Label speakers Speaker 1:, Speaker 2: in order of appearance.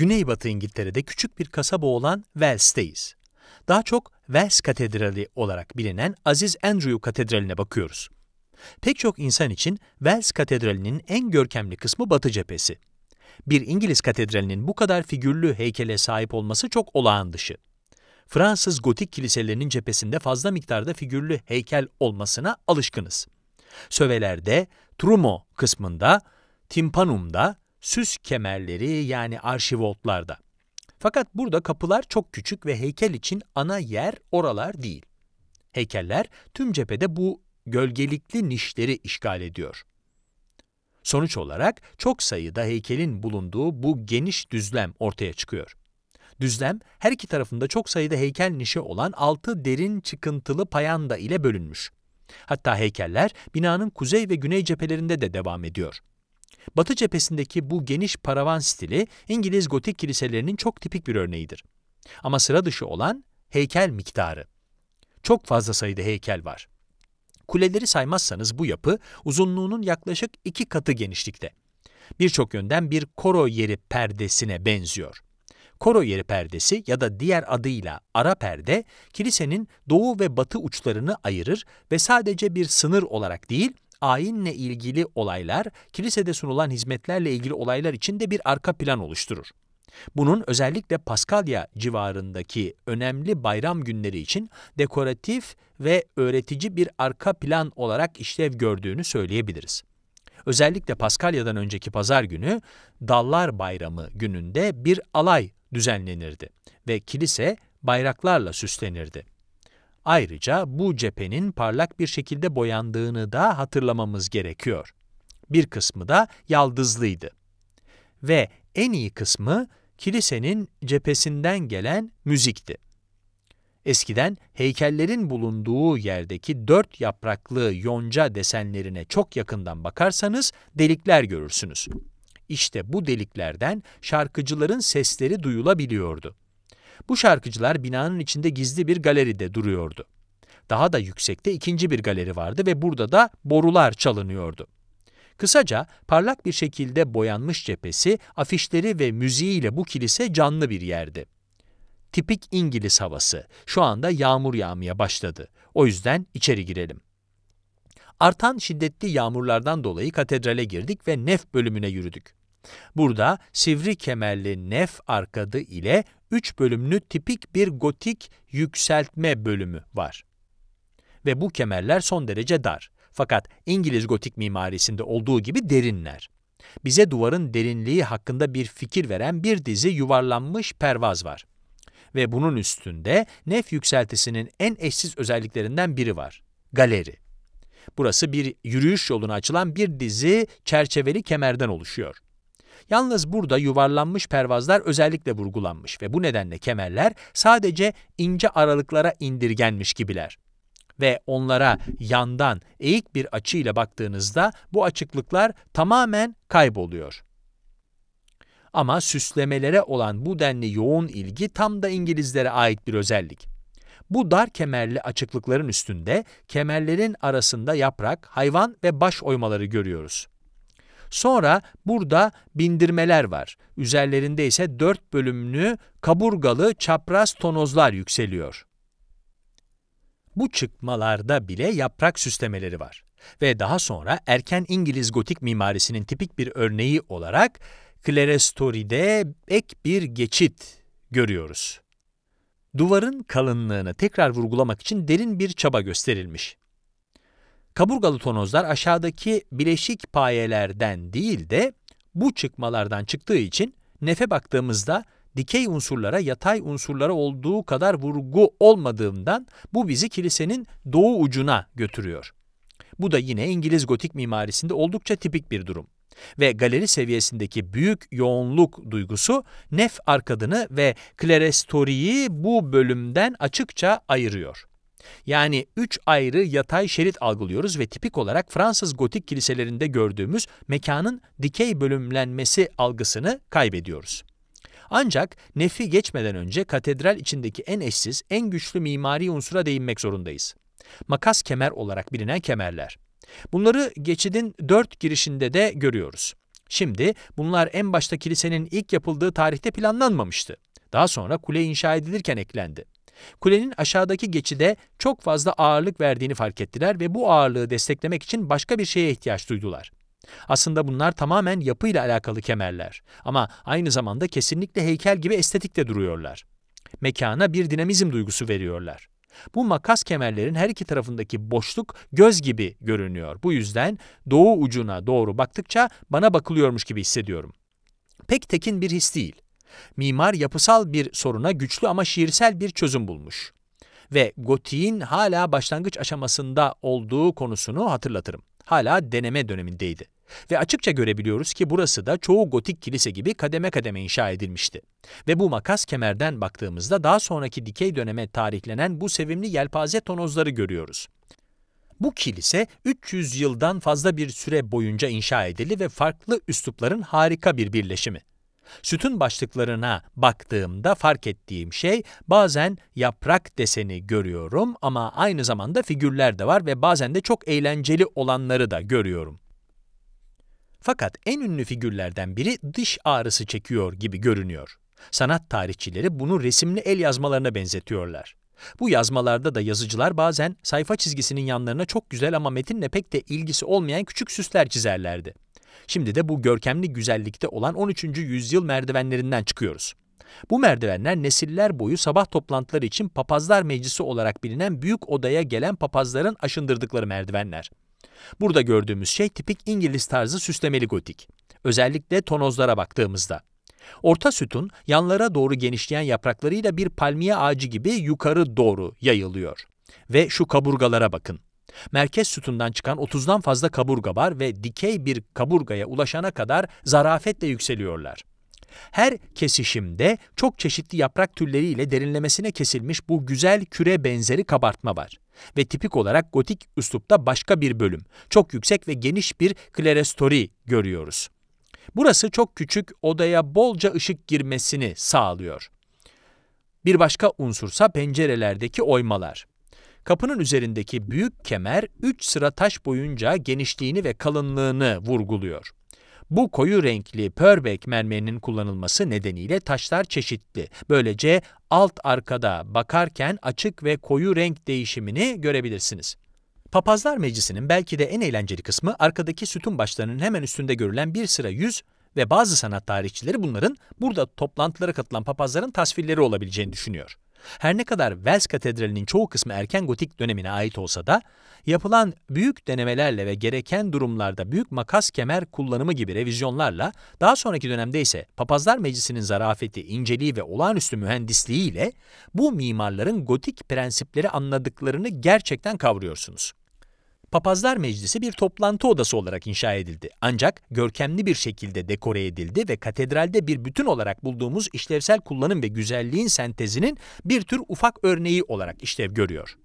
Speaker 1: Güneybatı İngiltere'de küçük bir kasaba olan Wells'teyiz. Daha çok Wells Katedrali olarak bilinen Aziz Andrew Katedrali'ne bakıyoruz. Pek çok insan için Wells Katedrali'nin en görkemli kısmı batı cephesi. Bir İngiliz katedralinin bu kadar figürlü heykele sahip olması çok olağan dışı. Fransız gotik kiliselerinin cephesinde fazla miktarda figürlü heykel olmasına alışkınız. Sövelerde, trumo kısmında, timpanumda, süs kemerleri yani arşivoltlarda. Fakat burada kapılar çok küçük ve heykel için ana yer oralar değil. Heykeller tüm cephede bu gölgelikli nişleri işgal ediyor. Sonuç olarak çok sayıda heykelin bulunduğu bu geniş düzlem ortaya çıkıyor. Düzlem her iki tarafında çok sayıda heykel nişi olan altı derin çıkıntılı payanda ile bölünmüş. Hatta heykeller binanın kuzey ve güney cephelerinde de devam ediyor. Batı cephesindeki bu geniş paravan stili İngiliz gotik kiliselerinin çok tipik bir örneğidir. Ama sıra dışı olan heykel miktarı. Çok fazla sayıda heykel var. Kuleleri saymazsanız bu yapı uzunluğunun yaklaşık iki katı genişlikte. Birçok yönden bir koro yeri perdesine benziyor. Koro yeri perdesi ya da diğer adıyla ara perde, kilisenin doğu ve batı uçlarını ayırır ve sadece bir sınır olarak değil, ayinle ilgili olaylar, kilisede sunulan hizmetlerle ilgili olaylar için de bir arka plan oluşturur. Bunun özellikle Paskalya civarındaki önemli bayram günleri için dekoratif ve öğretici bir arka plan olarak işlev gördüğünü söyleyebiliriz. Özellikle Paskalya'dan önceki pazar günü Dallar Bayramı gününde bir alay düzenlenirdi ve kilise bayraklarla süslenirdi. Ayrıca bu cephenin parlak bir şekilde boyandığını da hatırlamamız gerekiyor. Bir kısmı da yaldızlıydı. Ve en iyi kısmı kilisenin cephesinden gelen müzikti. Eskiden heykellerin bulunduğu yerdeki dört yapraklı yonca desenlerine çok yakından bakarsanız delikler görürsünüz. İşte bu deliklerden şarkıcıların sesleri duyulabiliyordu. Bu şarkıcılar binanın içinde gizli bir galeride duruyordu. Daha da yüksekte ikinci bir galeri vardı ve burada da borular çalınıyordu. Kısaca parlak bir şekilde boyanmış cephesi, afişleri ve müziğiyle bu kilise canlı bir yerdi. Tipik İngiliz havası. Şu anda yağmur yağmaya başladı. O yüzden içeri girelim. Artan şiddetli yağmurlardan dolayı katedrale girdik ve nef bölümüne yürüdük. Burada sivri kemerli nef arkadı ile 3 bölümlü tipik bir gotik yükseltme bölümü var. Ve bu kemerler son derece dar. Fakat İngiliz gotik mimarisinde olduğu gibi derinler. Bize duvarın derinliği hakkında bir fikir veren bir dizi yuvarlanmış pervaz var. Ve bunun üstünde nef yükseltisinin en eşsiz özelliklerinden biri var. Galeri. Burası bir yürüyüş yoluna açılan bir dizi çerçeveli kemerden oluşuyor. Yalnız burada yuvarlanmış pervazlar özellikle vurgulanmış ve bu nedenle kemerler sadece ince aralıklara indirgenmiş gibiler ve onlara yandan eğik bir açıyla baktığınızda bu açıklıklar tamamen kayboluyor. Ama süslemelere olan bu denli yoğun ilgi tam da İngilizlere ait bir özellik. Bu dar kemerli açıklıkların üstünde kemerlerin arasında yaprak, hayvan ve baş oymaları görüyoruz. Sonra burada bindirmeler var. Üzerlerinde ise dört bölümlü kaburgalı çapraz tonozlar yükseliyor. Bu çıkmalarda bile yaprak süslemeleri var ve daha sonra erken İngiliz gotik mimarisinin tipik bir örneği olarak Clerestori'de ek bir geçit görüyoruz. Duvarın kalınlığını tekrar vurgulamak için derin bir çaba gösterilmiş. Kaburgalı tonozlar aşağıdaki bileşik payelerden değil de bu çıkmalardan çıktığı için nefe baktığımızda dikey unsurlara yatay unsurlara olduğu kadar vurgu olmadığından bu bizi kilisenin doğu ucuna götürüyor. Bu da yine İngiliz gotik mimarisinde oldukça tipik bir durum. Ve galeri seviyesindeki büyük yoğunluk duygusu nef arkadını ve klerestoriyi bu bölümden açıkça ayırıyor. Yani üç ayrı yatay şerit algılıyoruz ve tipik olarak Fransız gotik kiliselerinde gördüğümüz mekanın dikey bölümlenmesi algısını kaybediyoruz. Ancak nefi geçmeden önce katedral içindeki en eşsiz, en güçlü mimari unsura değinmek zorundayız. Makas kemer olarak bilinen kemerler. Bunları geçidin dört girişinde de görüyoruz. Şimdi bunlar en başta kilisenin ilk yapıldığı tarihte planlanmamıştı. Daha sonra kule inşa edilirken eklendi. Kulenin aşağıdaki geçide çok fazla ağırlık verdiğini fark ettiler ve bu ağırlığı desteklemek için başka bir şeye ihtiyaç duydular. Aslında bunlar tamamen yapıyla alakalı kemerler ama aynı zamanda kesinlikle heykel gibi estetik de duruyorlar. Mekana bir dinamizm duygusu veriyorlar. Bu makas kemerlerin her iki tarafındaki boşluk göz gibi görünüyor. Bu yüzden doğu ucuna doğru baktıkça bana bakılıyormuş gibi hissediyorum. Pek tekin bir his değil. Mimar yapısal bir soruna güçlü ama şiirsel bir çözüm bulmuş ve gotiğin hala başlangıç aşamasında olduğu konusunu hatırlatırım. Hala deneme dönemindeydi. Ve açıkça görebiliyoruz ki burası da çoğu gotik kilise gibi kademe kademe inşa edilmişti. Ve bu makas kemerden baktığımızda daha sonraki dikey döneme tarihlenen bu sevimli yelpaze tonozları görüyoruz. Bu kilise 300 yıldan fazla bir süre boyunca inşa edildi ve farklı üslupların harika bir birleşimi. Sütun başlıklarına baktığımda fark ettiğim şey bazen yaprak deseni görüyorum ama aynı zamanda figürler de var ve bazen de çok eğlenceli olanları da görüyorum. Fakat en ünlü figürlerden biri diş ağrısı çekiyor gibi görünüyor. Sanat tarihçileri bunu resimli el yazmalarına benzetiyorlar. Bu yazmalarda da yazıcılar bazen sayfa çizgisinin yanlarına çok güzel ama metinle pek de ilgisi olmayan küçük süsler çizerlerdi. Şimdi de bu görkemli güzellikte olan 13. yüzyıl merdivenlerinden çıkıyoruz. Bu merdivenler nesiller boyu sabah toplantıları için papazlar meclisi olarak bilinen büyük odaya gelen papazların aşındırdıkları merdivenler. Burada gördüğümüz şey tipik İngiliz tarzı süslemeli gotik. Özellikle tonozlara baktığımızda. Orta sütun yanlara doğru genişleyen yapraklarıyla bir palmiye ağacı gibi yukarı doğru yayılıyor. Ve şu kaburgalara bakın. Merkez sütundan çıkan 30'dan fazla kaburga var ve dikey bir kaburgaya ulaşana kadar zarafetle yükseliyorlar. Her kesişimde çok çeşitli yaprak türleriyle derinlemesine kesilmiş bu güzel küre benzeri kabartma var. Ve tipik olarak gotik üslupta başka bir bölüm, çok yüksek ve geniş bir klerestori görüyoruz. Burası çok küçük, odaya bolca ışık girmesini sağlıyor. Bir başka unsursa pencerelerdeki oymalar. Kapının üzerindeki büyük kemer 3 sıra taş boyunca genişliğini ve kalınlığını vurguluyor. Bu koyu renkli pörbek mermerinin kullanılması nedeniyle taşlar çeşitli. Böylece alt arkada bakarken açık ve koyu renk değişimini görebilirsiniz. Papazlar Meclisi'nin belki de en eğlenceli kısmı arkadaki sütun başlarının hemen üstünde görülen bir sıra yüz ve bazı sanat tarihçileri bunların burada toplantılara katılan papazların tasvirleri olabileceğini düşünüyor. Her ne kadar Wells Katedrali'nin çoğu kısmı erken gotik dönemine ait olsa da, yapılan büyük denemelerle ve gereken durumlarda büyük makas kemer kullanımı gibi revizyonlarla, daha sonraki dönemde ise Papazlar Meclisi'nin zarafeti, inceliği ve olağanüstü mühendisliğiyle bu mimarların gotik prensipleri anladıklarını gerçekten kavruyorsunuz. Papazlar Meclisi bir toplantı odası olarak inşa edildi. Ancak görkemli bir şekilde dekore edildi ve katedralde bir bütün olarak bulduğumuz işlevsel kullanım ve güzelliğin sentezinin bir tür ufak örneği olarak işlev görüyor.